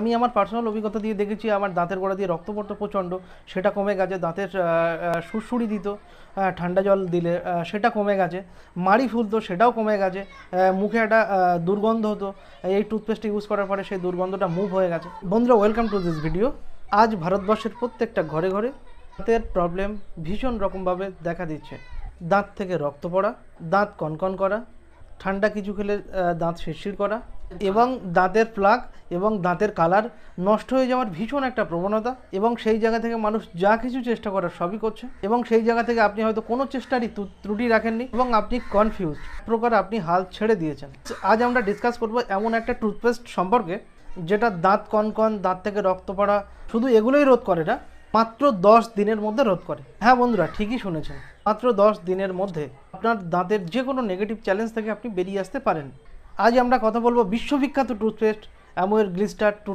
আমি আমার পার্সোনাল অভিজ্ঞতা দিয়ে দেখেছি আমার দাঁতের গোড়া দিয়ে রক্ত পড়তো প্রচণ্ড সেটা কমে গেছে দাঁতের সুড়সুড়ি দিত ঠান্ডা জল দিলে সেটা কমে গেছে মাড়ি ফুলতো সেটাও কমে গেছে মুখে একটা দুর্গন্ধ হতো এই টুথপেস্ট ইউজ করার পরে সেই দুর্গন্ধটা মুভ হয়ে গেছে বন্ধুরা ওয়েলকাম টু দিস ভিডিও আজ ভারতবর্ষের প্রত্যেকটা ঘরে ঘরে দাঁতের প্রবলেম ভীষণ রকমভাবে দেখা দিচ্ছে দাঁত থেকে রক্ত পড়া দাঁত কনকন করা ঠান্ডা কিছু খেলে দাঁত শিরশির করা এবং দাঁতের প্লাক এবং দাঁতের কালার নষ্ট হয়ে যাওয়ার ভীষণ একটা প্রবণতা এবং সেই জায়গা থেকে মানুষ যা কিছু চেষ্টা করার সবই করছে এবং সেই জায়গা থেকে আপনি হয়তো কোনো চেষ্টারই ত্রুটি রাখেননি এবং আপনি কনফিউজ প্রকার আপনি হাল ছেড়ে দিয়েছেন আজ আমরা ডিসকাস করব এমন একটা টুথপেস্ট সম্পর্কে যেটা দাঁত কনকন দাঁত থেকে রক্ত পড়া শুধু এগুলোই রোধ করে না মাত্র দশ দিনের মধ্যে রোধ করে হ্যাঁ বন্ধুরা ঠিকই শুনেছেন মাত্র দশ দিনের মধ্যে আপনার দাঁতের যে কোনো নেগেটিভ চ্যালেঞ্জ থেকে আপনি বেরিয়ে আসতে পারেন আজ আমরা কথা বলবো বিশ্ববিখ্যাত টুথপেস্ট অ্যামোয়ের গ্লিস্টার টুথ